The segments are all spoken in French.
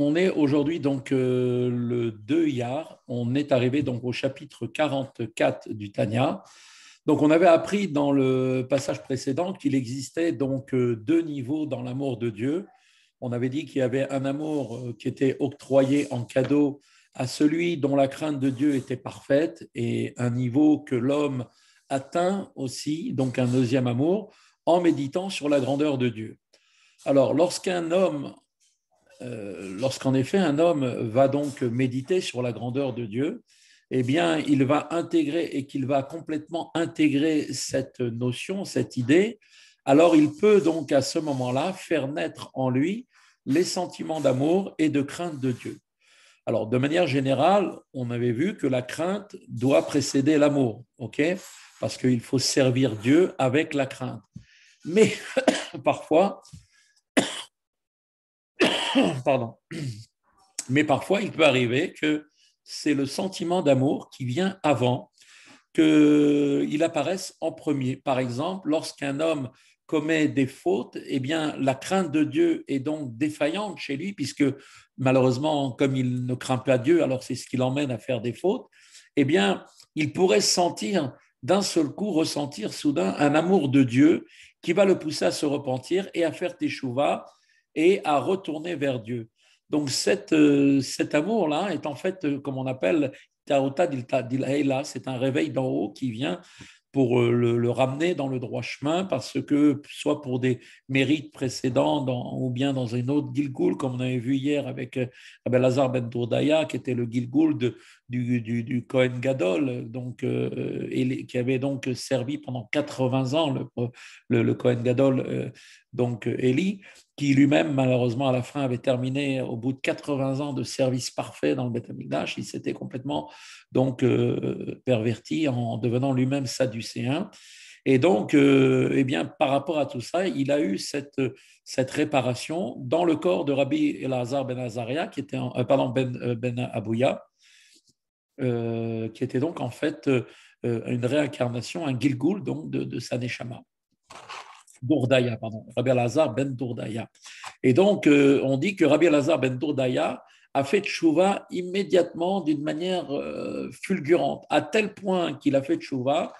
On est aujourd'hui donc euh, le 2 Iyar, on est arrivé donc au chapitre 44 du Tanya. Donc on avait appris dans le passage précédent qu'il existait donc euh, deux niveaux dans l'amour de Dieu. On avait dit qu'il y avait un amour euh, qui était octroyé en cadeau à celui dont la crainte de Dieu était parfaite et un niveau que l'homme atteint aussi, donc un deuxième amour, en méditant sur la grandeur de Dieu. Alors lorsqu'un homme euh, lorsqu'en effet un homme va donc méditer sur la grandeur de Dieu, eh bien, il va intégrer et qu'il va complètement intégrer cette notion, cette idée, alors il peut donc à ce moment-là faire naître en lui les sentiments d'amour et de crainte de Dieu. Alors, de manière générale, on avait vu que la crainte doit précéder l'amour, ok Parce qu'il faut servir Dieu avec la crainte. Mais parfois, Pardon. Mais parfois, il peut arriver que c'est le sentiment d'amour qui vient avant qu'il apparaisse en premier. Par exemple, lorsqu'un homme commet des fautes, eh bien, la crainte de Dieu est donc défaillante chez lui, puisque malheureusement, comme il ne craint pas Dieu, alors c'est ce qui l'emmène à faire des fautes, eh bien, il pourrait sentir d'un seul coup, ressentir soudain un amour de Dieu qui va le pousser à se repentir et à faire teshuva et à retourner vers Dieu. Donc cette, euh, cet amour-là est en fait, euh, comme on appelle c'est un réveil d'en haut qui vient pour euh, le, ramener dans le droit chemin, parce que soit pour des mérites précédents ou bien dans une autre Gilgoul, comme on avait vu hier avec Abelazar Ben Dourdaya, qui était le Gilgoul du, du, Gadol, donc, et, qui avait donc servi pendant 80 ans le, le, Cohen Gadol, donc Eli qui lui-même, malheureusement, à la fin, avait terminé au bout de 80 ans de service parfait dans le Beth Il s'était complètement donc euh, perverti en devenant lui-même sadducéen. Et donc, euh, eh bien, par rapport à tout ça, il a eu cette, cette réparation dans le corps de Rabbi Elazar ben Azaria, qui était euh, pardon, ben, ben Abouya, qui était donc en fait une réincarnation, un Gilgul donc de, de Dourdaya, pardon, Rabbi Lazar ben Dourdaya. Et donc, euh, on dit que Rabbi Lazar ben Dourdaya a fait tchouva immédiatement d'une manière euh, fulgurante, à tel point qu'il a fait tchouva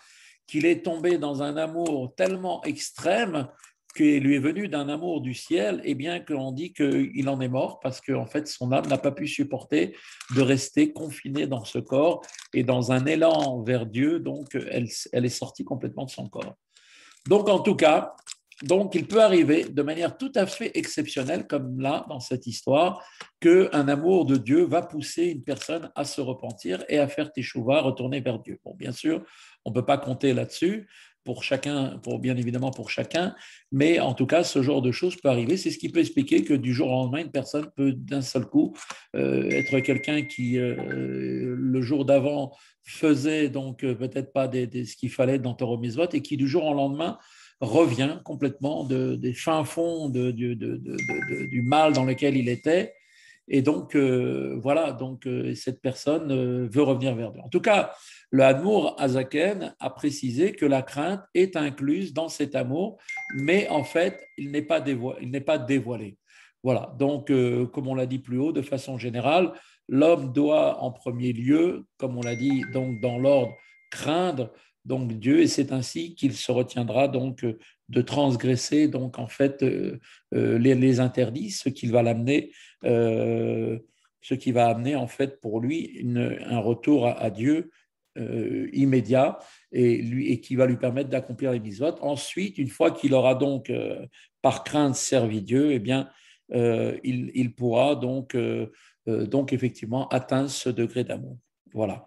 qu'il est tombé dans un amour tellement extrême qu'il lui est venu d'un amour du ciel, et eh bien que dit qu'il en est mort parce qu'en fait son âme n'a pas pu supporter de rester confinée dans ce corps et dans un élan vers Dieu, donc elle est sortie complètement de son corps. Donc, en tout cas, donc, il peut arriver de manière tout à fait exceptionnelle, comme là, dans cette histoire, qu'un amour de Dieu va pousser une personne à se repentir et à faire teshuva, retourner vers Dieu. Bon, bien sûr, on ne peut pas compter là-dessus, pour chacun, pour, bien évidemment pour chacun, mais en tout cas, ce genre de choses peut arriver. C'est ce qui peut expliquer que du jour au lendemain, une personne peut d'un seul coup euh, être quelqu'un qui, euh, le jour d'avant, faisait donc euh, peut-être pas des, ce qu'il fallait dans remise-vote et qui, du jour au lendemain, revient complètement de, des fins fonds de, du mal dans lequel il était et donc, euh, voilà, donc euh, cette personne euh, veut revenir vers Dieu. En tout cas, le Hanmour Azaken a précisé que la crainte est incluse dans cet amour, mais en fait, il n'est pas, pas, dévoilé. Voilà, donc, comme on l'a dit plus haut, de façon générale, l'homme doit en premier lieu, comme on l'a dit donc dans l'ordre, craindre donc Dieu, et c'est ainsi qu'il se retiendra donc de transgresser donc en fait euh, euh, les, interdits, ce qui va l'amener, euh, ce qui va amener en fait pour lui un retour à, Dieu immédiat et, qui va lui permettre d'accomplir les misvotes. Ensuite, une fois qu'il aura donc par crainte servi Dieu, eh bien il, pourra donc effectivement atteindre ce degré d'amour. Voilà.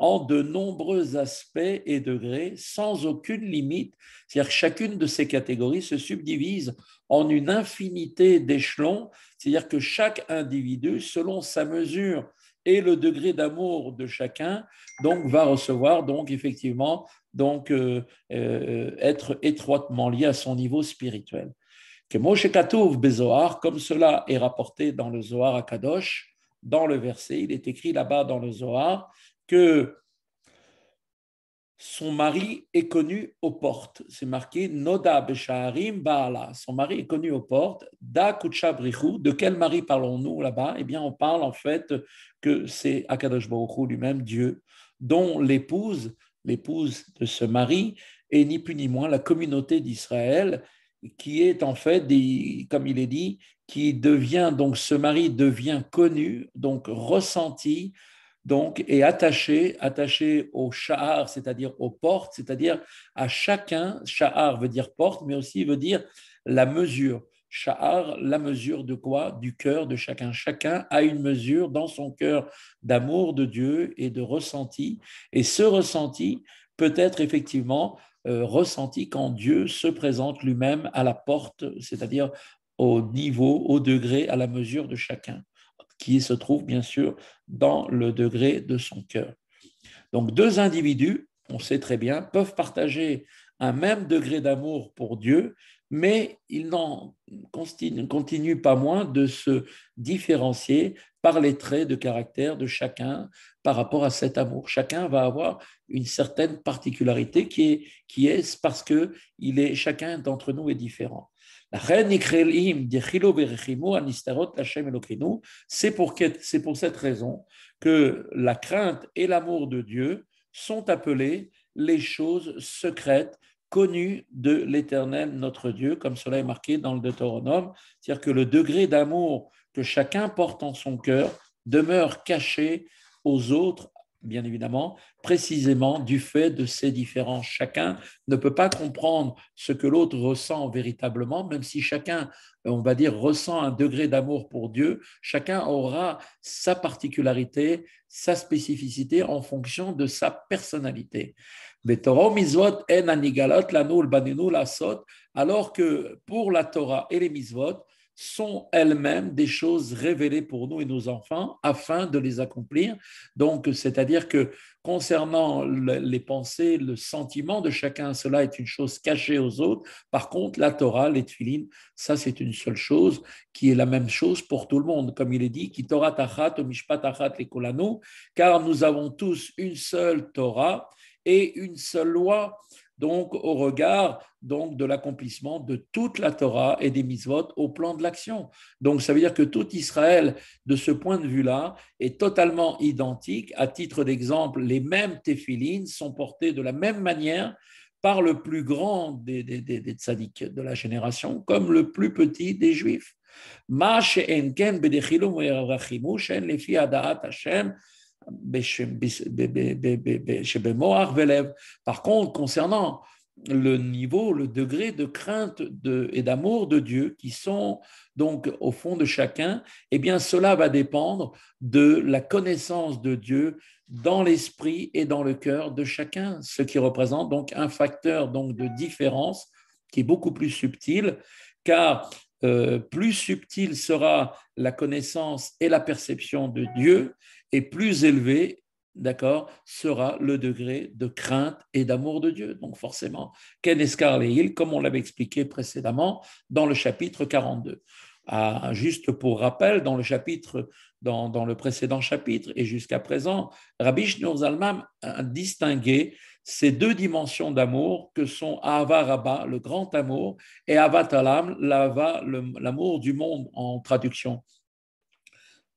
en de nombreux aspects et degrés sans aucune limite. C'est-à-dire que chacune de ces catégories se subdivise en une infinité d'échelons, c'est-à-dire que chaque individu, selon sa mesure et le degré d'amour de chacun, donc va recevoir donc effectivement donc euh, euh, être étroitement lié à son niveau spirituel. Que Moshe Katouv Bezoar, comme cela est rapporté dans le Zohar à Kadosh, dans le verset, il est écrit là-bas dans le Zohar, que son mari est connu aux portes. C'est marqué Noda Beshaharim Baala. Son mari est connu aux portes. De quel mari parlons-nous là-bas Eh bien, on parle en fait que c'est Akadosh Baruch lui-même, Dieu, dont l'épouse, l'épouse de ce mari, est ni plus ni moins la communauté d'Israël, qui est en fait, comme il est dit, qui devient, donc ce mari devient connu, donc ressenti, donc, et attaché, attaché au shahar, c'est-à-dire aux portes, c'est-à-dire à chacun. Shahar veut dire porte, mais aussi veut dire la mesure. Shahar, la mesure de quoi Du cœur de chacun. Chacun a une mesure dans son cœur d'amour de Dieu et de ressenti. Et ce ressenti peut être effectivement euh, ressenti quand Dieu se présente lui-même à la porte, c'est-à-dire au niveau, au degré, à la mesure de chacun qui se trouve bien sûr dans le degré de son cœur. Donc deux individus, on sait très bien, peuvent partager un même degré d'amour pour Dieu, mais ils n'en continuent pas moins de se différencier par les traits de caractère de chacun par rapport à cet amour. Chacun va avoir une certaine particularité qui est, parce que il est, chacun d'entre nous est différent. C'est pour, c'est pour cette raison que la crainte et l'amour de Dieu sont appelés les choses secrètes connues de l'Éternel notre Dieu, comme cela est marqué dans le Deutéronome, c'est-à-dire que le degré d'amour que chacun porte en son cœur demeure caché aux autres bien évidemment, précisément du fait de ces différences. Chacun ne peut pas comprendre ce que l'autre ressent véritablement, même si chacun, on va dire, ressent un degré d'amour pour Dieu, chacun aura sa particularité, sa spécificité en fonction de sa personnalité. Alors que pour la Torah et les Mizvot, sont elles-mêmes des choses révélées pour nous et nos enfants afin de les accomplir. Donc, c'est-à-dire que concernant les pensées, le sentiment de chacun, cela est une chose cachée aux autres. Par contre, la Torah, les tuilines, ça c'est une seule chose qui est la même chose pour tout le monde. Comme il est dit, qui Torah tachat, mishpat tachat les car nous avons tous une seule Torah et une seule loi donc au regard donc de l'accomplissement de toute la Torah et des mitzvot au plan de l'action. Donc ça veut dire que tout Israël, de ce point de vue-là, est totalement identique. À titre d'exemple, les mêmes téphilines sont portées de la même manière par le plus grand des, des, des tzaddik de la génération, comme le plus petit des juifs. Par contre, concernant le niveau, le degré de crainte et d'amour de Dieu qui sont donc au fond de chacun, eh bien cela va dépendre de la connaissance de Dieu dans l'esprit et dans le cœur de chacun, ce qui représente donc un facteur donc de différence qui est beaucoup plus subtil, car euh, plus subtil sera la connaissance et la perception de Dieu, et plus élevé, d'accord, sera le degré de crainte et d'amour de Dieu. Donc forcément, Ken Escarleil, comme on l'avait expliqué précédemment dans le chapitre 42. Ah, juste pour rappel, dans le chapitre, dans, le précédent chapitre et jusqu'à présent, Rabbi Shneur a distingué ces deux dimensions d'amour que sont ava Rabba, le grand amour, et Avatalam, l'amour du monde en traduction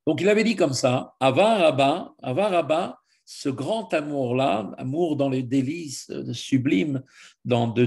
donc il avait dit comme ça, Avar Abba, ce grand amour-là, amour dans les délices sublimes, dans, de,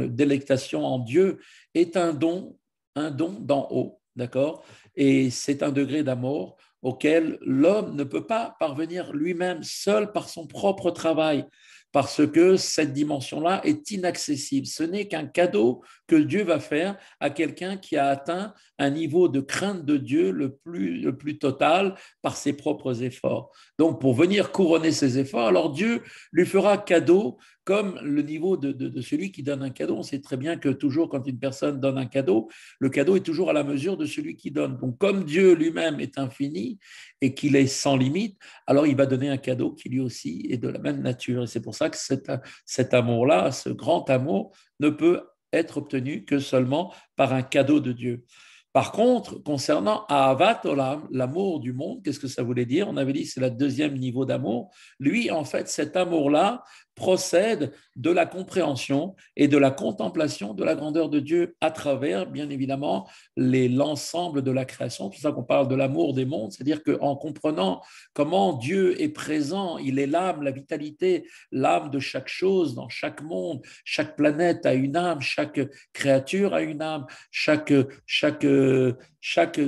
la délectation en Dieu, est un don, un don d'en haut, d'accord Et c'est un degré d'amour auquel l'homme ne peut pas parvenir lui-même seul par son propre travail, parce que cette dimension-là est inaccessible. Ce n'est qu'un cadeau que Dieu va faire à quelqu'un qui a atteint un niveau de crainte de Dieu le plus, le plus total par ses propres efforts. Donc pour venir couronner ses efforts, alors Dieu lui fera cadeau comme le niveau de, celui qui donne un cadeau. On sait très bien que toujours quand une personne donne un cadeau, le cadeau est toujours à la mesure de celui qui donne. Donc comme Dieu lui-même est infini et qu'il est sans limite, alors il va donner un cadeau qui lui aussi est de la même nature. Et c'est pour ça que cet, cet amour-là, ce grand amour, ne peut être obtenu que seulement par un cadeau de Dieu. Par contre, concernant Ahavat l'amour du monde, qu'est-ce que ça voulait dire On avait dit c'est le deuxième niveau d'amour. Lui, en fait, cet amour-là procède de la compréhension et de la contemplation de la grandeur de Dieu à travers, bien évidemment, l'ensemble de la création. C'est ça qu'on parle de l'amour des mondes, c'est-à-dire qu'en comprenant comment Dieu est présent, il est l'âme, la vitalité, l'âme de chaque chose dans chaque monde, chaque planète a une âme, chaque créature a une âme, chaque, chaque euh, chaque,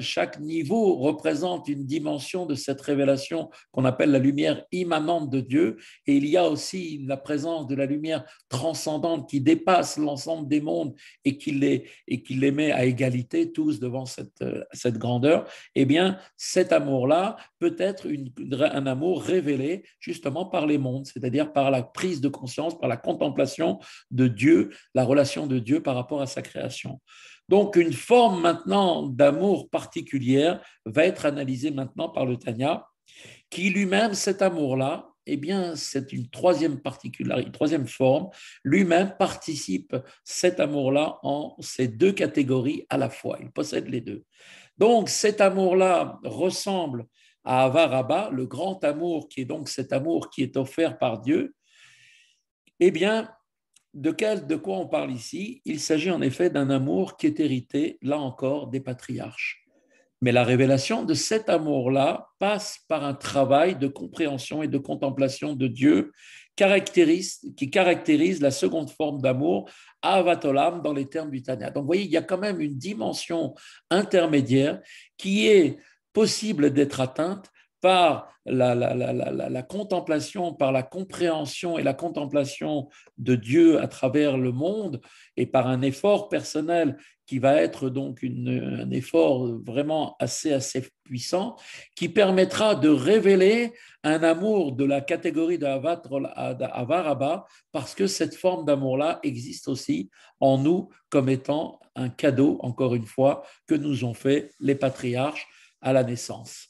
chaque, niveau représente une dimension de cette révélation qu'on appelle la lumière immanente de Dieu. Et il y a aussi la présence de la lumière transcendante qui dépasse l'ensemble des mondes et qui les, et qui les met à égalité tous devant cette, cette grandeur. et eh bien, cet amour-là peut être une, un amour révélé justement par les mondes, c'est-à-dire par la prise de conscience, par la contemplation de Dieu, la relation de Dieu par rapport à sa création. Donc, une forme maintenant d'amour particulière va être analysé maintenant par le Tanya, qui lui-même, cet amour-là, eh bien, c'est une troisième particularité, troisième forme. Lui-même participe cet amour-là en ces deux catégories à la fois. Il possède les deux. Donc, cet amour-là ressemble à Avaraba, le grand amour qui est donc cet amour qui est offert par Dieu. Eh bien, de, quoi on parle ici Il s'agit en effet d'un amour qui est hérité, là encore, des patriarches. Mais la révélation de cet amour-là passe par un travail de compréhension et de contemplation de Dieu qui caractérise la seconde forme d'amour, avatolam, dans les termes du Tanya. Donc vous voyez, il y a quand même une dimension intermédiaire qui est possible d'être atteinte par la, contemplation, par la compréhension et la contemplation de Dieu à travers le monde et par un effort personnel qui va être donc un effort vraiment assez, assez puissant, qui permettra de révéler un amour de la catégorie avaraba parce que cette forme d'amour-là existe aussi en nous comme étant un cadeau, encore une fois, que nous ont fait les patriarches à la naissance.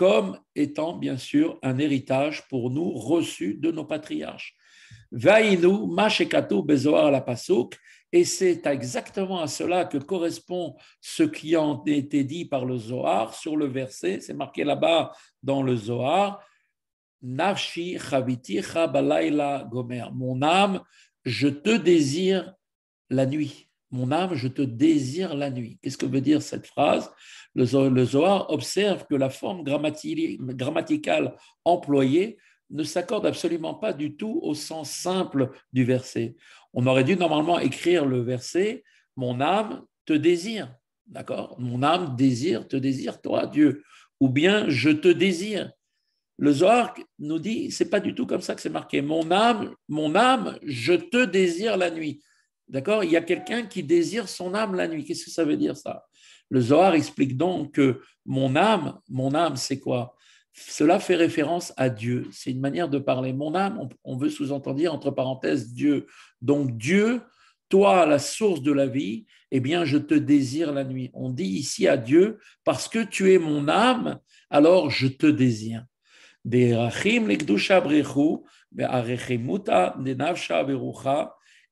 comme étant bien sûr un héritage pour nous reçu de nos patriarches. Vaïnou mashekato bezoar la Pasouk, et c'est exactement à cela que correspond ce qui a été dit par le Zohar sur le verset, c'est marqué là-bas dans le Zohar, Nafshi Chaviti, chabalaila gomer, mon âme, je te désire la nuit. Mon âme, je te désire la nuit. Qu'est-ce que veut dire cette phrase le, Zohar observe que la forme grammaticale employée ne s'accorde absolument pas du tout au sens simple du verset. On aurait dû normalement écrire le verset Mon âme te désire. D'accord Mon âme désire, te désire, toi, Dieu. Ou bien Je te désire. Le Zohar nous dit, c'est pas du tout comme ça que c'est marqué. Mon âme, mon âme, je te désire la nuit. D'accord Il y a quelqu'un qui désire son âme la nuit. Qu'est-ce que ça veut dire ça Le Zohar explique donc que mon âme, mon âme, c'est quoi Cela fait référence à Dieu. C'est une manière de parler. Mon âme, on, veut sous-entendre entre parenthèses Dieu. Donc Dieu, toi, la source de la vie, eh bien, je te désire la nuit. On dit ici à Dieu, parce que tu es mon âme, alors je te désire. Des rachim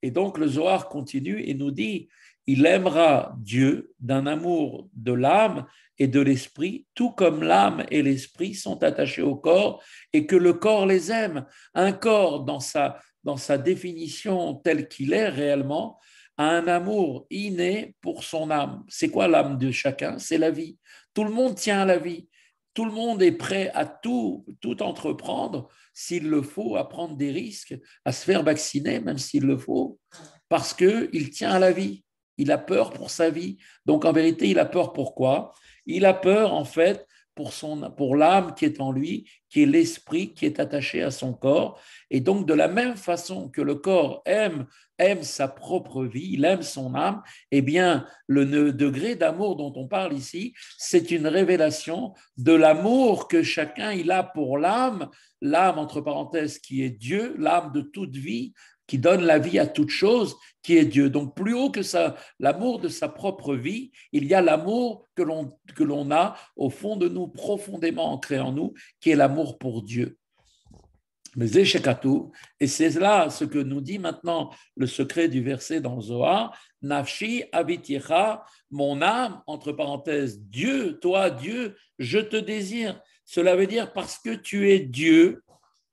et donc le Zohar continue et nous dit, il aimera Dieu d'un amour de l'âme et de l'esprit, tout comme l'âme et l'esprit sont attachés au corps et que le corps les aime. Un corps, dans sa, dans sa définition telle qu'il est réellement, a un amour inné pour son âme. C'est quoi l'âme de chacun C'est la vie. Tout le monde tient à la vie. Tout le monde est prêt à tout, tout entreprendre s'il le faut, à prendre des risques, à se faire vacciner même s'il le faut, parce qu'il tient à la vie. Il a peur pour sa vie. Donc en vérité, il a peur pourquoi Il a peur en fait pour, son, pour l'âme qui est en lui, qui est l'esprit qui est attaché à son corps. Et donc, de la même façon que le corps aime, aime sa propre vie, il aime son âme, eh bien, le degré d'amour dont on parle ici, c'est une révélation de l'amour que chacun il a pour l'âme, l'âme entre parenthèses qui est Dieu, l'âme de toute vie, qui donne la vie à toute chose, qui est Dieu. Donc plus haut que ça, l'amour de sa propre vie, il y a l'amour que l'on a au fond de nous, profondément ancré en nous, qui est l'amour pour Dieu. Mais et c'est là ce que nous dit maintenant le secret du verset dans Zohar, Nafshi habiticha, mon âme, entre parenthèses, Dieu, toi Dieu, je te désire. Cela veut dire parce que tu es Dieu,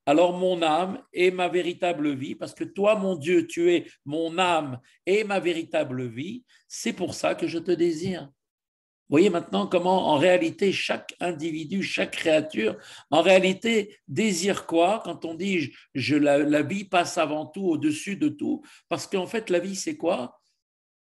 alors mon âme et ma véritable vie, parce que toi, mon Dieu, tu es mon âme et ma véritable vie, c'est pour ça que je te désire. voyez maintenant comment en réalité chaque individu, chaque créature, en réalité désire quoi quand on dit je, la, vie passe avant tout, au-dessus de tout, parce qu'en fait la vie c'est quoi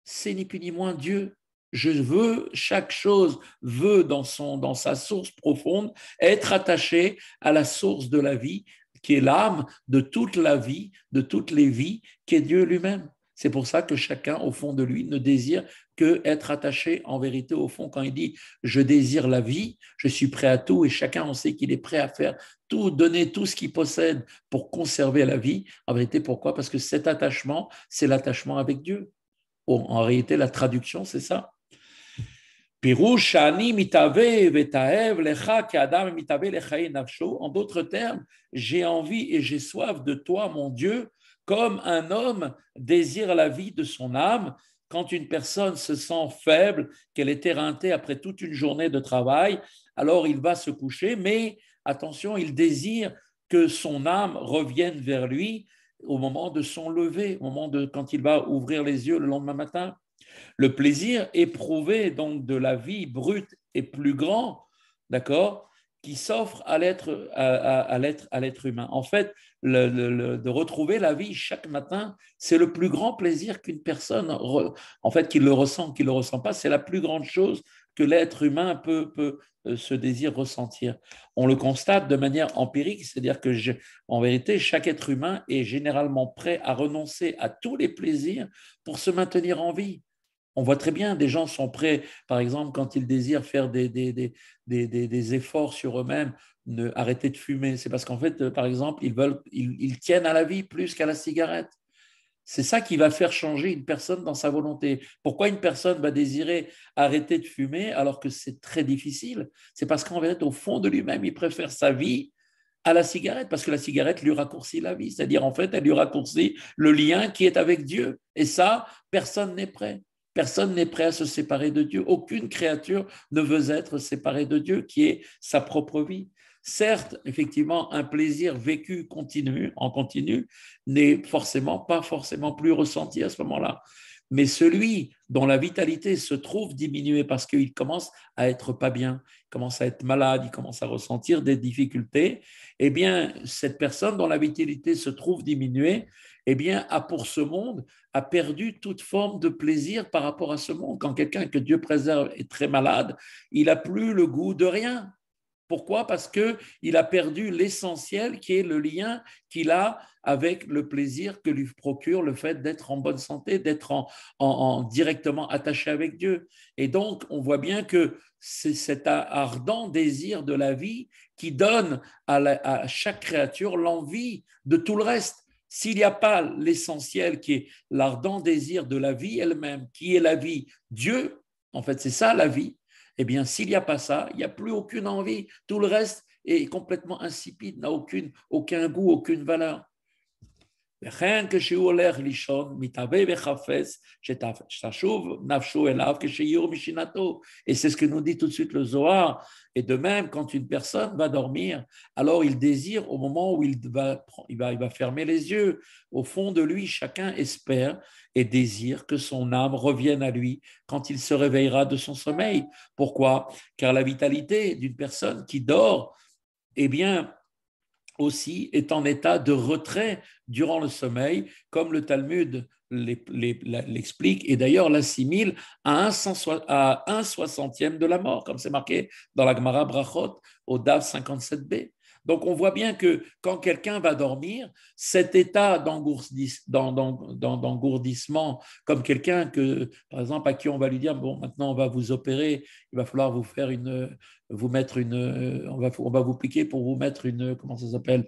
C'est ni plus ni moins Dieu. Je veux, chaque chose veut dans, son, dans sa source profonde être attachée à la source de la vie, qui est l'âme de toute la vie, de toutes les vies, qui est Dieu lui-même. C'est pour ça que chacun, au fond de lui, ne désire que être attaché en vérité au fond. Quand il dit je désire la vie, je suis prêt à tout, et chacun, on sait qu'il est prêt à faire tout, donner tout ce qu'il possède pour conserver la vie. En vérité, pourquoi Parce que cet attachement, c'est l'attachement avec Dieu. En réalité, la traduction, c'est ça. En d'autres termes, j'ai envie et j'ai soif de toi, mon Dieu, comme un homme désire la vie de son âme. Quand une personne se sent faible, qu'elle est éreintée après toute une journée de travail, alors il va se coucher, mais attention, il désire que son âme revienne vers lui au moment de son lever, au moment de quand il va ouvrir les yeux le lendemain matin. Le plaisir éprouvé donc de la vie brute est plus grand, d'accord, qui s'offre à l'être à, l'être humain. En fait, de retrouver la vie chaque matin, c'est le plus grand plaisir qu'une personne, en fait, qu'il le ressent, qui le ressent pas, c'est la plus grande chose que l'être humain peut, peut euh, se ressentir. On le constate de manière empirique, c'est-à-dire que, en vérité, chaque être humain est généralement prêt à renoncer à tous les plaisirs pour se maintenir en vie. On voit très bien, des gens sont prêts, par exemple, quand ils désirent faire des, des, efforts sur eux-mêmes, arrêter de fumer. C'est parce qu'en fait, euh, par exemple, ils, veulent, ils, ils tiennent à la vie plus qu'à la cigarette. C'est ça qui va faire changer une personne dans sa volonté. Pourquoi une personne va désirer arrêter de fumer alors que c'est très difficile C'est parce qu'en fait, au fond de lui-même, il préfère sa vie à la cigarette, parce que la cigarette lui raccourcit la vie, c'est-à-dire en fait, elle lui raccourcit le lien qui est avec Dieu. Et ça, personne n'est prêt. Personne n'est prêt à se séparer de Dieu. Aucune créature ne veut être séparée de Dieu, qui est sa propre vie. Certes, effectivement, un plaisir vécu continu, en continu, n'est forcément pas forcément plus ressenti à ce moment-là. Mais celui dont la vitalité se trouve diminuée parce qu'il commence à être pas bien, il commence à être malade, il commence à ressentir des difficultés, eh bien, cette personne dont la vitalité se trouve diminuée, eh bien, a pour ce monde, a perdu toute forme de plaisir par rapport à ce monde. Quand quelqu'un que Dieu préserve est très malade, il n'a plus le goût de rien. Pourquoi Parce qu'il a perdu l'essentiel qui est le lien qu'il a avec le plaisir que lui procure le fait d'être en bonne santé, d'être en, directement attaché avec Dieu. Et donc, on voit bien que c'est cet ardent désir de la vie qui donne à, à chaque créature l'envie de tout le reste. S'il n'y a pas l'essentiel qui est l'ardent désir de la vie elle-même, qui est la vie, Dieu, en fait c'est ça la vie, eh bien s'il n'y a pas ça, il n'y a plus aucune envie, tout le reste est complètement insipide, n'a aucune, aucun goût, aucune valeur. Et c'est ce que nous dit tout de suite le Zohar. Et de même, quand une personne va dormir, alors il désire au moment où il va, il va, il va fermer les yeux. Au fond de lui, chacun espère et désire que son âme revienne à lui quand il se réveillera de son sommeil. Pourquoi Car la vitalité d'une personne qui dort, eh bien, aussi est en état de retrait durant le sommeil, comme le Talmud l'explique et d'ailleurs l'assimile à un, soixantième de la mort, comme c'est marqué dans la Gemara Brachot au Dav 57b. Donc on voit bien que quand quelqu'un va dormir, cet état d'engourdissement, comme quelqu'un que, par exemple, à qui on va lui dire, bon, maintenant on va vous opérer, il va falloir vous faire une, vous mettre une, on va, vous piquer pour vous mettre une, comment ça s'appelle,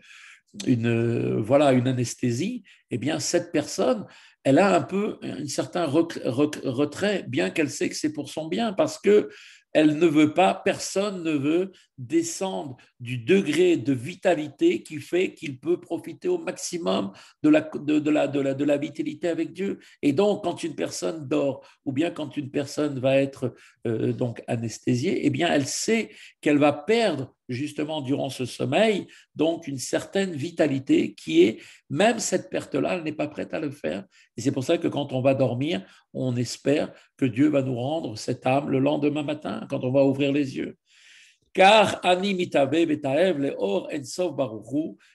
une, voilà, une anesthésie, eh bien, cette personne, elle a un peu un certain retrait, bien qu'elle sait que c'est pour son bien, parce que elle ne veut pas, personne ne veut descendre du degré de vitalité qui fait qu'il peut profiter au maximum de la, de, la, vitalité avec Dieu. Et donc, quand une personne dort ou bien quand une personne va être euh, donc anesthésiée, eh bien, elle sait qu'elle va perdre justement durant ce sommeil, donc une certaine vitalité qui est, même cette perte-là, elle n'est pas prête à le faire. Et c'est pour ça que quand on va dormir, on espère que Dieu va nous rendre cette âme le lendemain matin, quand on va ouvrir les yeux. « Car leor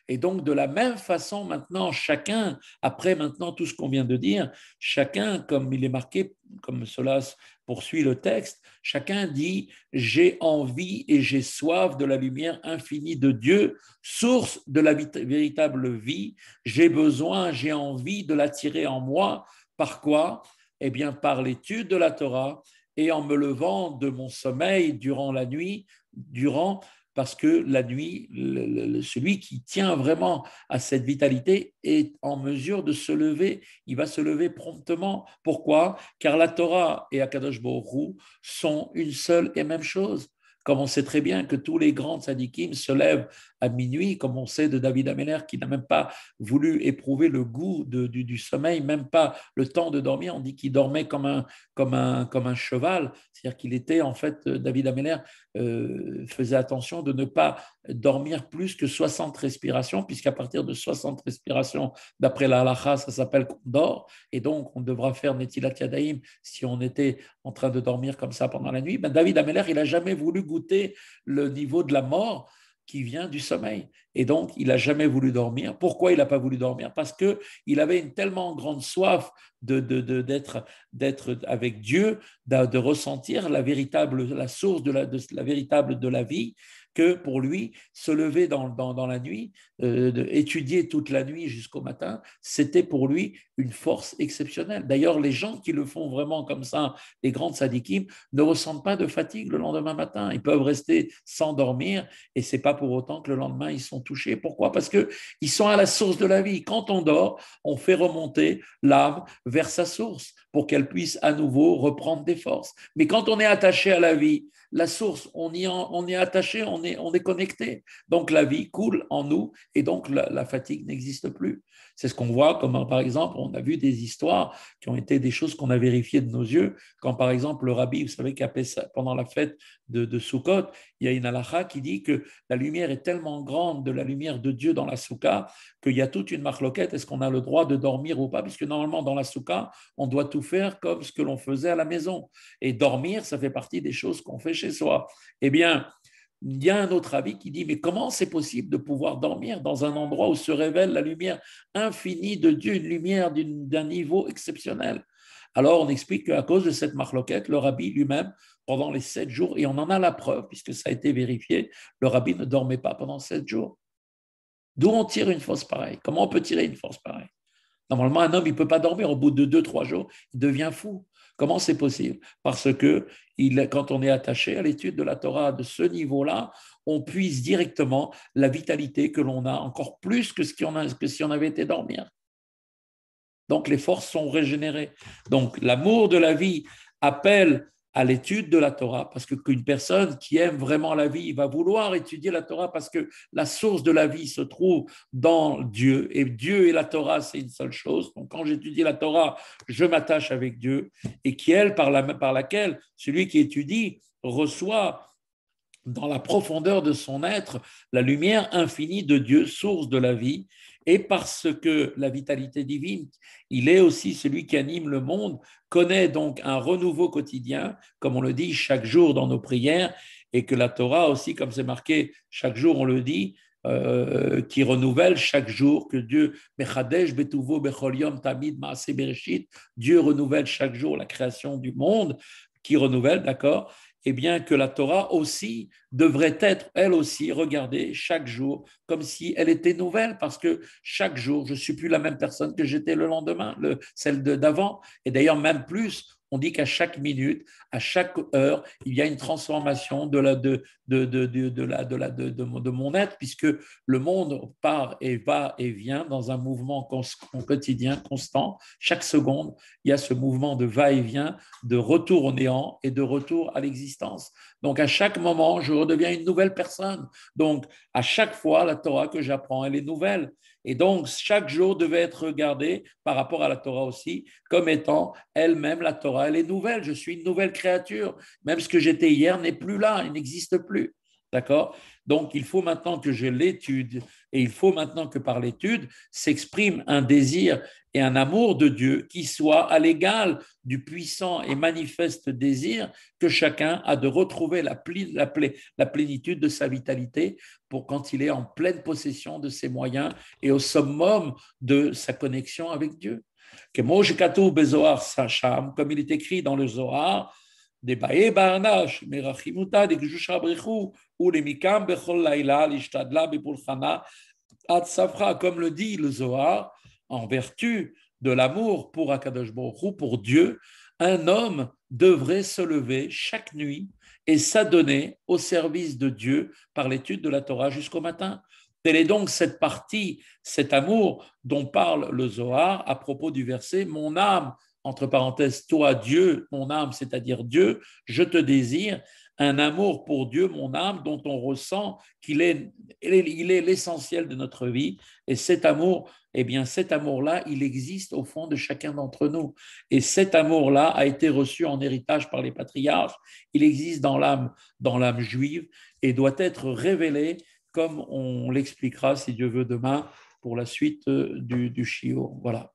Et donc, de la même façon, maintenant, chacun, après maintenant tout ce qu'on vient de dire, chacun, comme il est marqué, comme cela poursuit le texte, chacun dit J'ai envie et j'ai soif de la lumière infinie de Dieu, source de la véritable vie. J'ai besoin, j'ai envie de l'attirer en moi. Par quoi Eh bien, par l'étude de la Torah et en me levant de mon sommeil durant la nuit, durant parce que la nuit, celui qui tient vraiment à cette vitalité est en mesure de se lever. Il va se lever promptement. Pourquoi Car la Torah et Akadosh Borou sont une seule et même chose. Comme on sait très bien que tous les grands Sadikim se lèvent à minuit, comme on sait de David Ameller, qui n'a même pas voulu éprouver le goût du, sommeil, même pas le temps de dormir. On dit qu'il dormait comme un, comme comme un cheval, c'est-à-dire qu'il était en fait, euh, David Ameller euh, faisait attention de ne pas dormir plus que 60 respirations, puisqu'à partir de 60 respirations, d'après la halacha, ça s'appelle qu'on dort, et donc on devra faire Netilat Yadaim si on était en train de dormir comme ça pendant la nuit. Ben David Ameller, il n'a jamais voulu goûter le niveau de la mort, qui vient du sommeil. Et donc, il n'a jamais voulu dormir. Pourquoi il n'a pas voulu dormir Parce que il avait une tellement grande soif d'être, avec Dieu, de, ressentir la véritable, la source de la, véritable de la vie, que pour lui, se lever dans la nuit, euh, d'étudier étudier toute la nuit jusqu'au matin, c'était pour lui une force exceptionnelle. D'ailleurs, les gens qui le font vraiment comme ça, les grandes sadikim, ne ressentent pas de fatigue le lendemain matin. Ils peuvent rester sans dormir et c'est pas pour autant que le lendemain ils sont touchés. Pourquoi Parce que ils sont à la source de la vie. Quand on dort, on fait remonter l'âme vers sa source pour qu'elle puisse à nouveau reprendre des forces. Mais quand on est attaché à la vie, la source, on y est attaché, on est connecté. Donc la vie coule en nous et donc la, fatigue n'existe plus. C'est ce qu'on voit, comme par exemple, on a vu des histoires qui ont été des choses qu'on a vérifiées de nos yeux, quand par exemple le rabbi, vous savez qu'à pendant la fête de, de il y a une halakha qui dit que la lumière est tellement grande de la lumière de Dieu dans la soukha qu'il y a toute une marloquette, est-ce qu'on a le droit de dormir ou pas Puisque normalement dans la soukha, on doit tout faire comme ce que l'on faisait à la maison. Et dormir, ça fait partie des choses qu'on fait chez soi. Eh bien, il y a un autre avis qui dit, mais comment c'est possible de pouvoir dormir dans un endroit où se révèle la lumière infinie de Dieu, une lumière d'un niveau exceptionnel Alors on explique qu'à cause de cette marloquette, le rabbi lui-même, pendant les sept jours, et on en a la preuve puisque ça a été vérifié, le rabbi ne dormait pas pendant sept jours. D'où on tire une force pareille Comment on peut tirer une force pareille Normalement, un homme, il ne peut pas dormir. Au bout de deux, trois jours, il devient fou. Comment c'est possible Parce que quand on est attaché à l'étude de la Torah de ce niveau-là, on puise directement la vitalité que l'on a, encore plus que, ce a, que si on avait été dormir. Donc les forces sont régénérées. Donc l'amour de la vie appelle à l'étude de la Torah, parce qu'une personne qui aime vraiment la vie va vouloir étudier la Torah, parce que la source de la vie se trouve dans Dieu, et Dieu et la Torah, c'est une seule chose. Donc quand j'étudie la Torah, je m'attache avec Dieu, et qui elle, par, par laquelle celui qui étudie reçoit dans la profondeur de son être la lumière infinie de Dieu, source de la vie, et parce que la vitalité divine, il est aussi celui qui anime le monde, connaît donc un renouveau quotidien, comme on le dit chaque jour dans nos prières, et que la Torah aussi, comme c'est marqué chaque jour, on le dit, euh, qui renouvelle chaque jour, que Dieu, Tamid, Dieu renouvelle chaque jour la création du monde, qui renouvelle, d'accord et eh bien que la Torah aussi devrait être, elle aussi, regardée chaque jour comme si elle était nouvelle, parce que chaque jour, je ne suis plus la même personne que j'étais le lendemain, celle d'avant, et d'ailleurs même plus, on dit qu'à chaque minute, à chaque heure, il y a une transformation de, la, de, de, de, mon être, puisque le monde part et va et vient dans un mouvement quotidien, constant. Chaque seconde, il y a ce mouvement de va-et-vient, de retour au néant et de retour à l'existence. Donc à chaque moment, je redeviens une nouvelle personne. Donc à chaque fois, la Torah que j'apprends, elle est nouvelle. Et donc, chaque jour devait être regardé par rapport à la Torah aussi, comme étant elle-même la Torah. Elle est nouvelle, je suis une nouvelle créature. Même ce que j'étais hier n'est plus là, il n'existe plus. D'accord Donc, il faut maintenant que je l'étude et il faut maintenant que par l'étude s'exprime un désir et un amour de Dieu qui soit à l'égal du puissant et manifeste désir que chacun a de retrouver la, plénitude de sa vitalité pour quand il est en pleine possession de ses moyens et au summum de sa connexion avec Dieu. Que Comme il est écrit dans le Zohar, comme le dit le Zohar, en vertu de l'amour pour Akadosh Baruch pour Dieu, un homme devrait se lever chaque nuit et s'adonner au service de Dieu par l'étude de la Torah jusqu'au matin. Telle est donc cette partie, cet amour dont parle le Zohar à propos du verset Mon âme entre parenthèses, toi Dieu, mon âme, c'est-à-dire Dieu, je te désire, un amour pour Dieu, mon âme, dont on ressent qu'il est, il est l'essentiel de notre vie. Et cet amour, eh bien, cet amour-là, il existe au fond de chacun d'entre nous. Et cet amour-là a été reçu en héritage par les patriarches. Il existe dans l'âme, dans l'âme juive, et doit être révélé, comme on l'expliquera, si Dieu veut, demain, pour la suite euh, du, du chiot. Voilà.